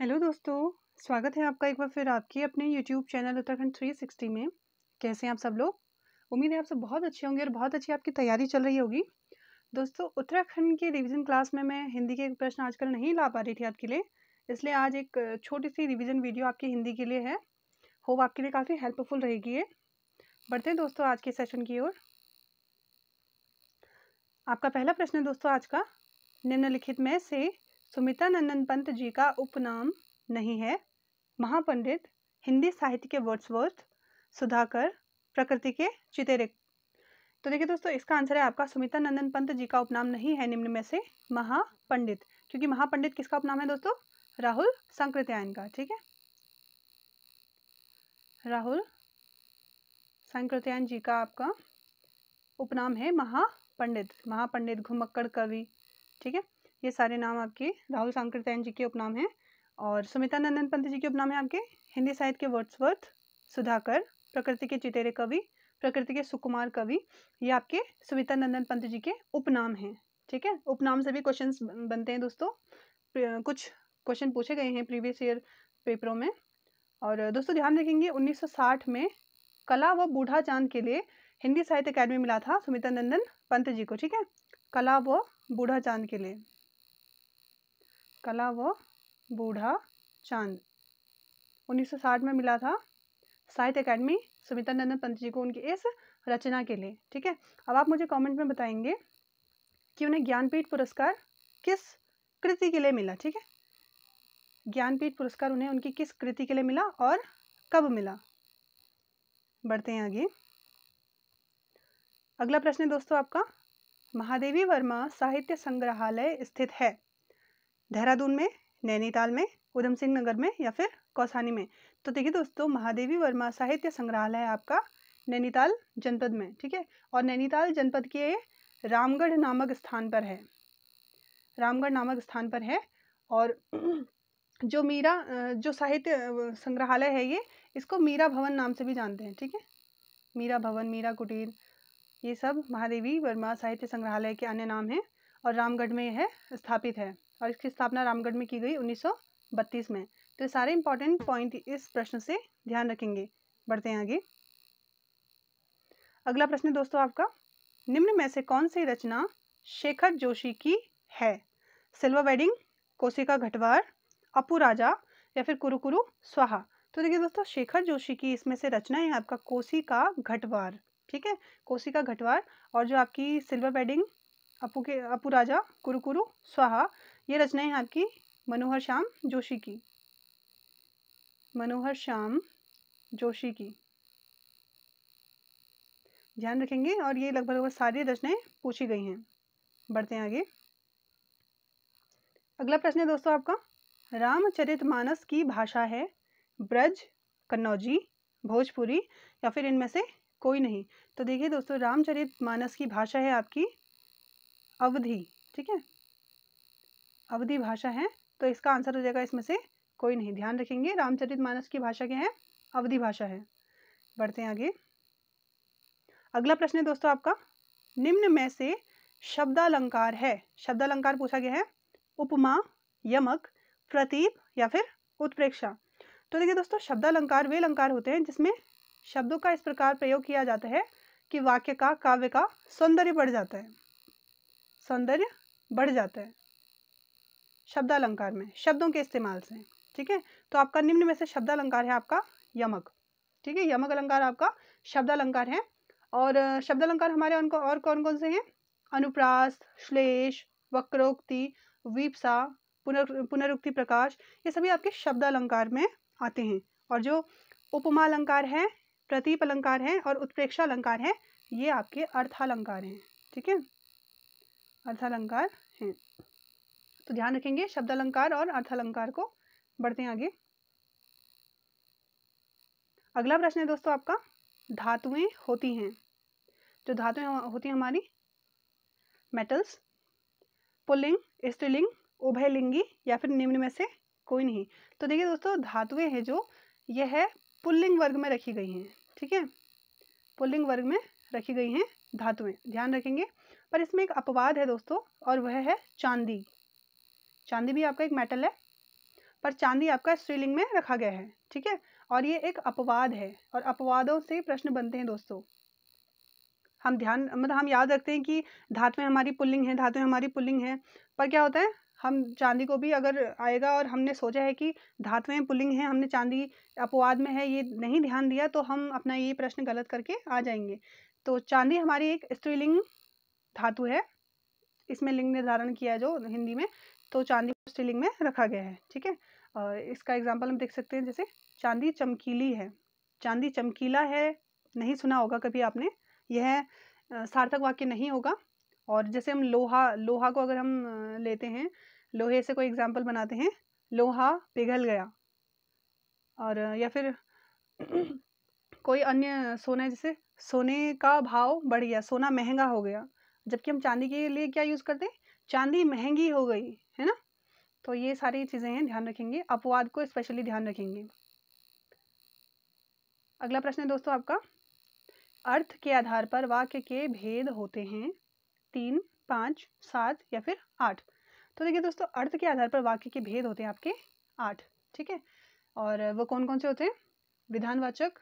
hello दोस्तों स्वागत है आपका एक बार फिर आपके अपने YouTube channel Uttarakhand three sixty में कैसे हैं आप सब लोग उम्मीद है आप सब बहुत अच्छे होंगे और बहुत अच्छी आपकी तैयारी चल रही होगी दोस्तों उत्तराखंड के रिवीजन क्लास में मैं हिंदी के एक प्रश्न आजकल नहीं ला पा रही थी आपके लिए इसलिए आज एक छोटी सी रिविज़न वीडियो आपकी हिंदी के लिए है होप आपके लिए काफ़ी हेल्पफुल रहेगी ये बढ़ते हैं दोस्तों आज के सेशन की ओर आपका पहला प्रश्न है दोस्तों आज का निम्नलिखित में से सुमिता नंदन पंत जी का उपनाम नहीं है महापंडित हिंदी साहित्य के वर्ड्सवर्थ सुधाकर प्रकृति के चितेरे तो देखिए दोस्तों इसका आंसर है आपका सुमिता नंदन पंत जी का उपनाम नहीं है निम्न में से महापंडित क्योंकि महापंडित किसका उपनाम है दोस्तों राहुल संकृत्यायन का ठीक है राहुल संकृत्यायन जी का आपका उपनाम है महापंडित महापंडित घुमक्कड़ कवि ठीक है ये सारे नाम आपके राहुल सांकृतैन जी के उपनाम हैं और सुमिता नंदन पंत जी के उपनाम हैं आपके हिंदी साहित्य के वर्ड्सवर्थ सुधाकर प्रकृति के चितेरे कवि प्रकृति के सुकुमार कवि ये आपके सुमिता नंदन पंत जी के उपनाम हैं ठीक है उपनाम से भी क्वेश्चंस बनते हैं दोस्तों कुछ क्वेश्चन पूछे गए हैं प्रीवियस ईयर पेपरों में और दोस्तों ध्यान रखेंगे 1960 में कला व बूढ़ा चांद के लिए हिंदी साहित्य अकेडमी मिला था सुमिता नंदन पंत जी को ठीक है कला व बूढ़ा चांद के लिए कला व बूढ़ा चांद 1960 में मिला था साहित्य अकेडमी सुमिता नंदन पंत जी को उनकी इस रचना के लिए ठीक है अब आप मुझे कमेंट में बताएंगे कि उन्हें ज्ञानपीठ पुरस्कार किस कृति के लिए मिला ठीक है ज्ञानपीठ पुरस्कार उन्हें उनकी किस कृति के लिए मिला और कब मिला बढ़ते हैं आगे अगला प्रश्न है दोस्तों आपका महादेवी वर्मा साहित्य संग्रहालय स्थित है देहरादून में नैनीताल में उधम सिंह नगर में या फिर कौसानी में तो देखिए दोस्तों महादेवी वर्मा साहित्य संग्रहालय आपका नैनीताल जनपद में ठीक है और नैनीताल जनपद के रामगढ़ नामक स्थान पर है रामगढ़ नामक स्थान पर है और जो मीरा जो साहित्य संग्रहालय है ये इसको मीरा भवन नाम से भी जानते हैं ठीक है मीरा भवन मीरा कुटीर ये सब महादेवी वर्मा साहित्य संग्रहालय के अन्य नाम हैं और रामगढ़ में यह स्थापित है और इसकी स्थापना रामगढ़ में की गई 1932 में तो सारे इंपॉर्टेंट पॉइंट इस प्रश्न से ध्यान रखेंगे बढ़ते हैं आगे अगला प्रश्न दोस्तों आपका निम्न में से कौन सी रचना शेखर जोशी की है सिल्वर वेडिंग कोशिका घटवार अपू राजा या फिर कुरुकुरु स्वाहा तो देखिए दोस्तों शेखर जोशी की इसमें से रचना है आपका कोसी का घटवार ठीक है कोसी का घटवार और जो आपकी सिल्वर वेडिंग अपू के अपू राजा कुरुकुरु स्वाहा ये रचना है आपकी मनोहर श्याम जोशी की मनोहर श्याम जोशी की ध्यान रखेंगे और ये लगभग लगभग सारी रचनाएं पूछी गई हैं बढ़ते हैं आगे अगला प्रश्न है दोस्तों आपका रामचरितमानस की भाषा है ब्रज कन्नौजी भोजपुरी या फिर इनमें से कोई नहीं तो देखिए दोस्तों रामचरितमानस की भाषा है आपकी अवधि ठीक है अवधि भाषा है तो इसका आंसर हो जाएगा इसमें से कोई नहीं ध्यान रखेंगे रामचरित मानस की भाषा क्या है अवधि भाषा है बढ़ते हैं आगे अगला प्रश्न है दोस्तों आपका निम्न में से शब्दालंकार है शब्दालंकार पूछा गया है उपमा यमक प्रतीप या फिर उत्प्रेक्षा तो देखिए दोस्तों शब्दालंकार वे अलंकार होते हैं जिसमें शब्दों का इस प्रकार प्रयोग किया जाता है कि वाक्य का काव्य का सौंदर्य बढ़ जाता है सौंदर्य बढ़ जाता है शब्दालंकार में शब्दों के इस्तेमाल से ठीक है तो आपका निम्न में से शब्दालंकार है आपका यमक ठीक है यमक अलंकार आपका शब्दालंकार है और शब्दालंकार हमारे उनको और कौन कौन से हैं अनुप्रास श्लेष वक्रोक्ति वीपसा पुनर पुनरुक्ति प्रकाश ये सभी आपके शब्दालंकार में आते हैं और जो उपमा अलंकार है प्रतीप अलंकार है और उत्प्रेक्षा अलंकार है ये आपके अर्थालंकार हैं ठीक है अर्थालंकार हैं तो ध्यान रखेंगे शब्द अलंकार और अर्थ अलंकार को बढ़ते हैं आगे अगला प्रश्न है दोस्तों आपका धातुएं होती हैं जो धातुएं होती हैं हमारी मेटल्स पुलिंग स्त्रीलिंग उभयलिंगी या फिर निम्न में से कोई नहीं तो देखिए दोस्तों धातुएं हैं जो यह है पुल्लिंग वर्ग में रखी गई हैं ठीक है पुल्लिंग वर्ग में रखी गई हैं धातुएं ध्यान रखेंगे पर इसमें एक अपवाद है दोस्तों और वह है चांदी चांदी भी आपका एक मेटल है पर चांदी आपका स्त्रीलिंग में रखा गया है ठीक है और ये एक अपवाद है और अपवादों से प्रश्न बनते हैं दोस्तों हम ध्यान मतलब हम याद रखते हैं कि धातुएं हमारी पुल्लिंग है धातुएं हमारी पुल्लिंग है पर क्या होता है हम चांदी को भी अगर आएगा और हमने सोचा है कि धातुएं पुल्लिंग है हमने चांदी अपवाद में है ये नहीं ध्यान दिया तो हम अपना ये प्रश्न गलत करके आ जाएंगे तो चांदी हमारी एक स्त्रीलिंग धातु है इसमें लिंग निर्धारण किया जो हिंदी में तो चांदी को स्टीलिंग में रखा गया है ठीक है और इसका एग्जाम्पल हम देख सकते हैं जैसे चांदी चमकीली है चांदी चमकीला है नहीं सुना होगा कभी आपने यह सार्थक वाक्य नहीं होगा और जैसे हम लोहा लोहा को अगर हम लेते हैं लोहे से कोई एग्जाम्पल बनाते हैं लोहा पिघल गया और या फिर कोई अन्य सोना है जैसे सोने का भाव बढ़ गया सोना महंगा हो गया जबकि हम चांदी के लिए क्या यूज़ करते हैं चांदी महंगी हो गई है ना तो ये सारी चीज़ें हैं ध्यान रखेंगे अपवाद को स्पेशली ध्यान रखेंगे अगला प्रश्न है दोस्तों आपका अर्थ के आधार पर वाक्य के भेद होते हैं तीन पाँच सात या फिर आठ तो देखिए दोस्तों अर्थ के आधार पर वाक्य के भेद होते हैं आपके आठ ठीक है और वो कौन कौन से होते हैं विधानवाचक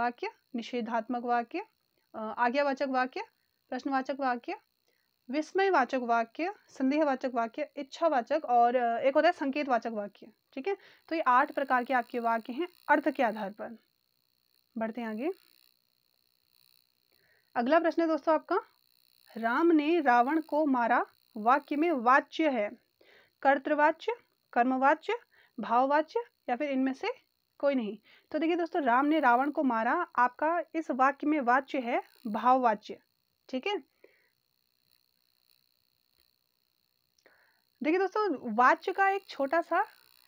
वाक्य निषेधात्मक वाक्य आज्ञावाचक वाक्य प्रश्नवाचक वाक्य विस्मयवाचक वाक्य संदेहवाचक वाक्य इच्छावाचक और एक होता है संकेतवाचक वाक्य ठीक है तो ये आठ प्रकार के आपके वाक्य हैं अर्थ के आधार पर बढ़ते हैं आगे अगला प्रश्न है दोस्तों आपका राम ने रावण को मारा वाक्य में वाच्य है कर्तवाच्य कर्मवाच्य भाववाच्य या फिर इनमें से कोई नहीं तो देखिए दोस्तों राम ने रावण को मारा आपका इस वाक्य में वाच्य है भाववाच्य ठीक है देखिए दोस्तों वाच्य का एक छोटा सा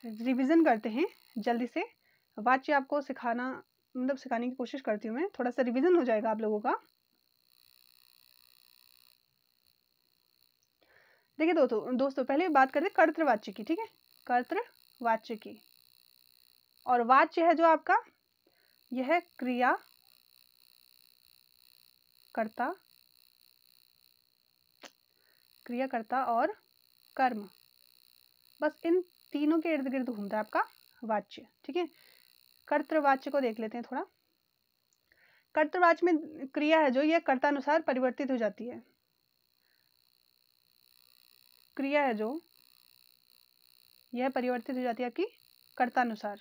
रिवीजन करते हैं जल्दी से वाच्य आपको सिखाना मतलब सिखाने की कोशिश करती हूँ मैं थोड़ा सा रिवीजन हो जाएगा आप लोगों का देखिए दोस्तों दोस्तों पहले बात करते हैं कर्तवाच्य की ठीक है कर्तवाच्य की और वाच्य है जो आपका यह क्रिया कर्ता क्रियाकर्ता और कर्म बस इन तीनों के इर्द गिर्द घूमता है आपका वाच्य ठीक है कर्तवाच्य को देख लेते हैं थोड़ा कर्तवाच्य में क्रिया है जो यह कर्तानुसार परिवर्तित हो जाती है क्रिया है जो यह परिवर्तित हो जाती है आपकी कर्तानुसार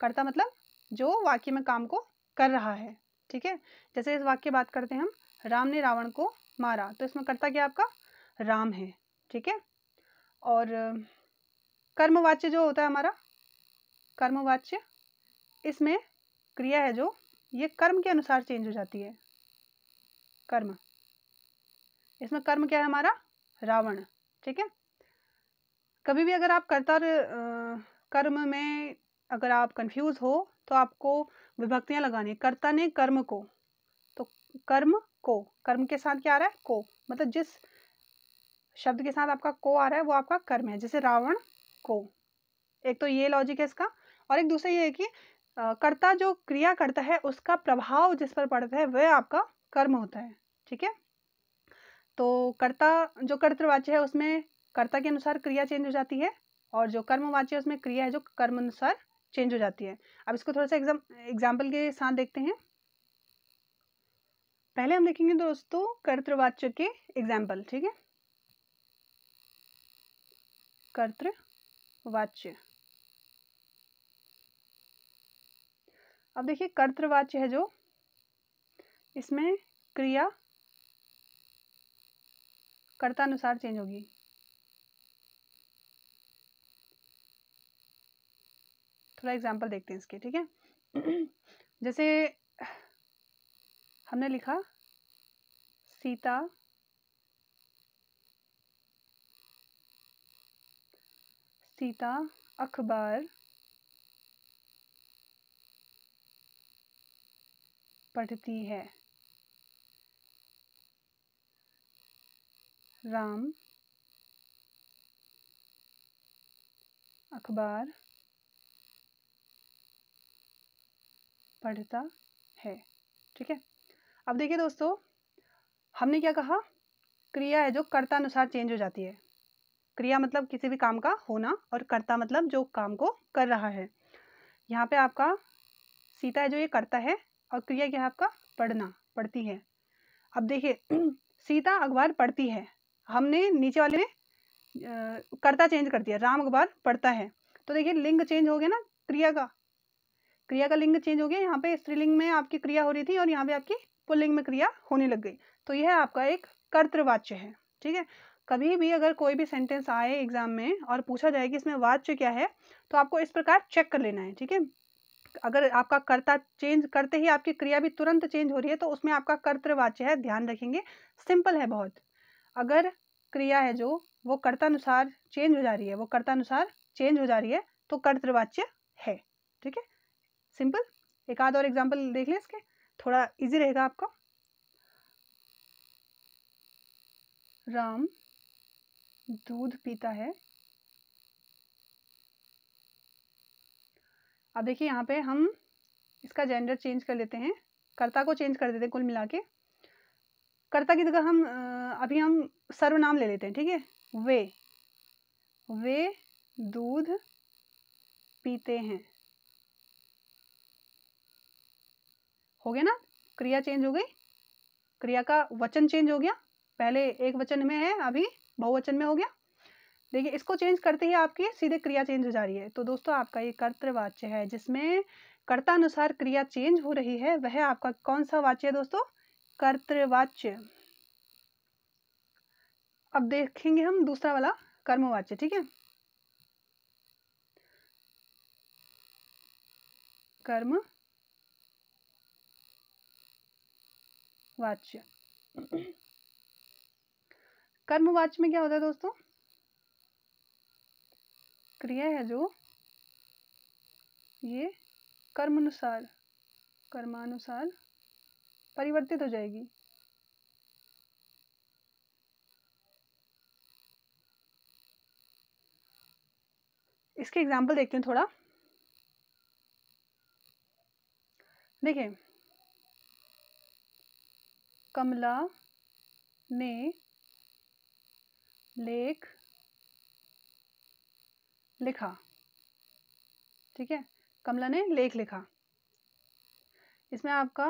कर्ता मतलब जो वाक्य में काम को कर रहा है ठीक है जैसे इस वाक्य बात करते हैं हम राम ने रावण को मारा तो इसमें कर्ता क्या आपका राम है ठीक है और कर्मवाच्य जो होता है हमारा कर्मवाच्य इसमें क्रिया है जो ये कर्म के अनुसार चेंज हो जाती है कर्म इसमें कर्म क्या है हमारा रावण ठीक है कभी भी अगर आप कर्ता कर्म में अगर आप कंफ्यूज हो तो आपको विभक्तियां लगानी कर्ता ने कर्म को तो कर्म को कर्म के साथ क्या आ रहा है को मतलब जिस शब्द के साथ आपका को आ रहा है वो आपका कर्म है जैसे रावण को एक तो ये लॉजिक है इसका और एक दूसरा ये है कि कर्ता जो क्रिया करता है उसका प्रभाव जिस पर पड़ता है वह आपका कर्म होता है ठीक है तो कर्ता जो कर्तवाच्य है उसमें कर्ता के अनुसार क्रिया चेंज हो जाती है और जो कर्मवाच्य है उसमें क्रिया है जो कर्म अनुसार चेंज हो जाती है अब इसको थोड़ा सा एग्जाम एग्जाम्पल के साथ देखते हैं पहले हम देखेंगे दोस्तों कर्तवाच्य के एग्जाम्पल ठीक है कर्तवाच्य अब देखिए कर्तवाच्य है जो इसमें क्रिया कर्ता अनुसार चेंज होगी थोड़ा एग्जाम्पल देखते हैं इसके ठीक है जैसे हमने लिखा सीता सीता अखबार पढ़ती है राम अखबार पढ़ता है ठीक है अब देखिए दोस्तों हमने क्या कहा क्रिया है जो कर्ता अनुसार चेंज हो जाती है क्रिया मतलब किसी भी काम का होना और कर्ता मतलब जो काम को कर रहा है यहाँ पे आपका सीता है जो ये करता है और क्रिया क्या है आपका पढ़ना पढ़ती है अब देखिए सीता अखबार पढ़ती है हमने नीचे वाले में कर्ता चेंज कर दिया राम अखबार पढ़ता है तो देखिए लिंग चेंज हो गया ना क्रिया का क्रिया का लिंग चेंज हो गया यहाँ पे स्त्रीलिंग में आपकी क्रिया हो रही थी और यहाँ पे आपकी पुल्लिंग में क्रिया होने लग गई तो यह आपका एक कर्तवाच्य है ठीक है कभी भी अगर कोई भी सेंटेंस आए एग्ज़ाम में और पूछा जाए कि इसमें वाच्य क्या है तो आपको इस प्रकार चेक कर लेना है ठीक है अगर आपका कर्ता चेंज करते ही आपकी क्रिया भी तुरंत चेंज हो रही है तो उसमें आपका कर्तवाच्य है ध्यान रखेंगे सिंपल है बहुत अगर क्रिया है जो वो कर्तानुसार चेंज हो जा रही है वो कर्तानुसार चेंज हो जा रही है तो कर्तवाच्य है ठीक है सिंपल एक आध और एग्जाम्पल देख लें इसके थोड़ा इजी रहेगा आपका राम दूध पीता है अब देखिए यहाँ पे हम इसका जेंडर चेंज कर लेते हैं कर्ता को चेंज कर देते हैं कुल मिला के कर्ता की जगह हम अभी हम सर्वनाम ले लेते हैं ठीक है वे वे दूध पीते हैं हो गया ना क्रिया चेंज हो गई क्रिया का वचन चेंज हो गया पहले एक वचन में है अभी बहुवचन में हो गया देखिए इसको चेंज करते ही आपकी सीधे क्रिया चेंज हो जा रही है तो दोस्तों आपका ये कर्तवाच्य है जिसमें कर्ता अनुसार क्रिया चेंज हो रही है वह आपका कौन सा वाच्य है दोस्तों कर्तवाच्य अब देखेंगे हम दूसरा वाला कर्मवाच्य ठीक है कर्म वाच्य कर्मवाच में क्या होता है दोस्तों क्रिया है जो ये कर्मानुसार कर्मानुसार परिवर्तित हो जाएगी इसके एग्जाम्पल देखते हैं थोड़ा देखें कमला ने लेख लिखा ठीक है कमला ने लेख लिखा इसमें आपका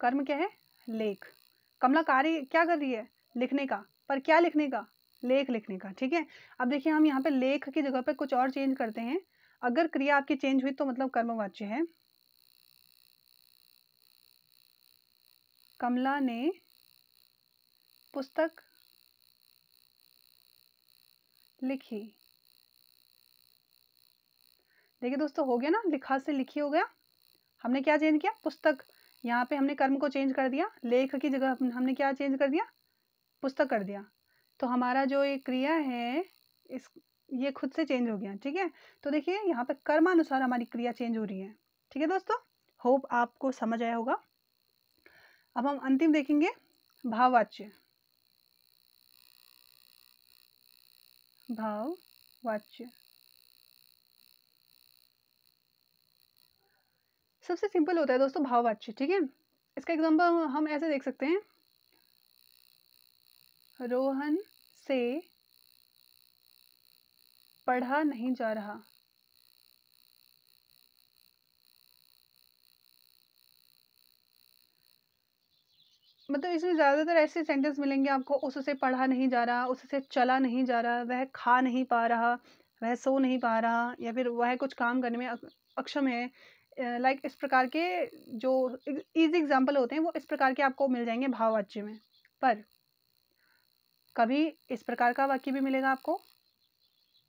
कर्म क्या है लेख कमला कार्य क्या कर रही है लिखने का पर क्या लिखने का लेख लिखने का ठीक है अब देखिए हम यहाँ पे लेख की जगह पे कुछ और चेंज करते हैं अगर क्रिया आपकी चेंज हुई तो मतलब कर्मवाच्य है कमला ने पुस्तक लिखी देखिए दोस्तों हो गया ना लिखा से लिखी हो गया हमने क्या चेंज किया पुस्तक यहाँ पे हमने कर्म को चेंज कर दिया लेख की जगह हमने क्या चेंज कर दिया पुस्तक कर दिया तो हमारा जो ये क्रिया है इस ये खुद से चेंज हो गया ठीक है तो देखिए यहाँ पे कर्मानुसार हमारी क्रिया चेंज हो रही है ठीक है दोस्तों होप आपको समझ आया होगा अब हम अंतिम देखेंगे भाववाच्य भाव वाच्य सबसे सिंपल होता है दोस्तों भाववाच्य ठीक है इसका एग्जांपल हम ऐसे देख सकते हैं रोहन से पढ़ा नहीं जा रहा मतलब इसमें ज़्यादातर ऐसे सेंटेंस मिलेंगे आपको उससे पढ़ा नहीं जा रहा उससे चला नहीं जा रहा वह खा नहीं पा रहा वह सो नहीं पा रहा या फिर वह कुछ काम करने में अक्षम है लाइक like इस प्रकार के जो ईजी एग्जाम्पल होते हैं वो इस प्रकार के आपको मिल जाएंगे भाववाच्य में पर कभी इस प्रकार का वाक्य भी मिलेगा आपको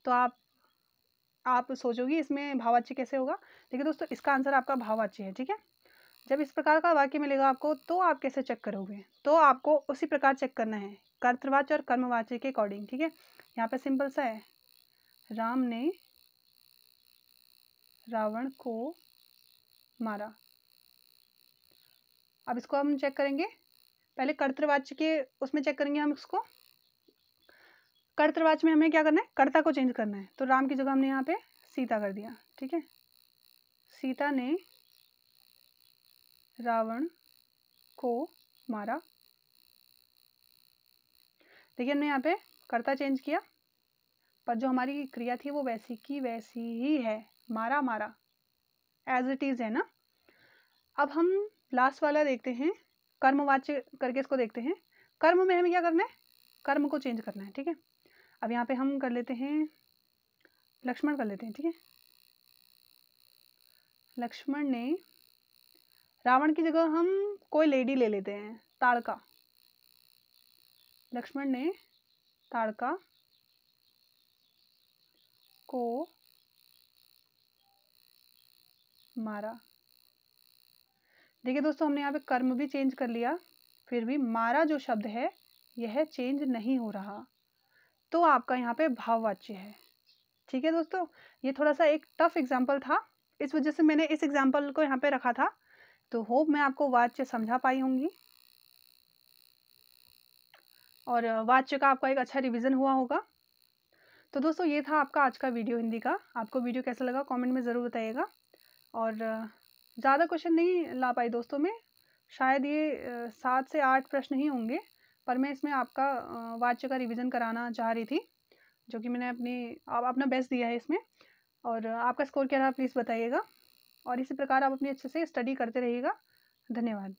तो आप आप सोचोगी इसमें भाववाच्य कैसे होगा लेकिन दोस्तों इसका आंसर आपका भाववाच्य है ठीक है जब इस प्रकार का वाक्य मिलेगा आपको तो आप कैसे चेक करोगे तो आपको उसी प्रकार चेक करना है कर्तवाच और कर्मवाच्य के अकॉर्डिंग ठीक है यहाँ पे सिंपल सा है राम ने रावण को मारा अब इसको हम चेक करेंगे पहले कर्तवाच्य के उसमें चेक करेंगे हम इसको कर्तवाच में हमें क्या करना है कर्ता को चेंज करना है तो राम की जगह हमने यहाँ पे सीता कर दिया ठीक है सीता ने रावण को मारा देखिए हमने यहाँ पे कर्ता चेंज किया पर जो हमारी क्रिया थी वो वैसी की वैसी ही है मारा मारा एज इट इज़ है ना अब हम लास्ट वाला देखते हैं कर्मवाच्य करके इसको देखते हैं कर्म में हमें क्या करना है कर्म को चेंज करना है ठीक है अब यहाँ पे हम कर लेते हैं लक्ष्मण कर लेते हैं ठीक है लक्ष्मण ने रावण की जगह हम कोई लेडी ले लेते हैं ताड़का लक्ष्मण ने ताड़का को मारा देखिए दोस्तों हमने यहाँ पे कर्म भी चेंज कर लिया फिर भी मारा जो शब्द है यह चेंज नहीं हो रहा तो आपका यहाँ पे भाववाच्य है ठीक है दोस्तों ये थोड़ा सा एक टफ एग्जाम्पल था इस वजह से मैंने इस एग्जाम्पल को यहाँ पे रखा था तो होप मैं आपको वाच्य समझा पाई होंगी और वाच्य का आपका एक अच्छा रिवीजन हुआ होगा तो दोस्तों ये था आपका आज का वीडियो हिंदी का आपको वीडियो कैसा लगा कमेंट में ज़रूर बताइएगा और ज़्यादा क्वेश्चन नहीं ला पाई दोस्तों में शायद ये सात से आठ प्रश्न ही होंगे पर मैं इसमें आपका वाच्य का रिविज़न कराना चाह रही थी जो कि मैंने अपनी अपना बेस्ट दिया है इसमें और आपका स्कोर क्या रहा प्लीज़ बताइएगा और इसी प्रकार आप अपनी अच्छे से स्टडी करते रहिएगा धन्यवाद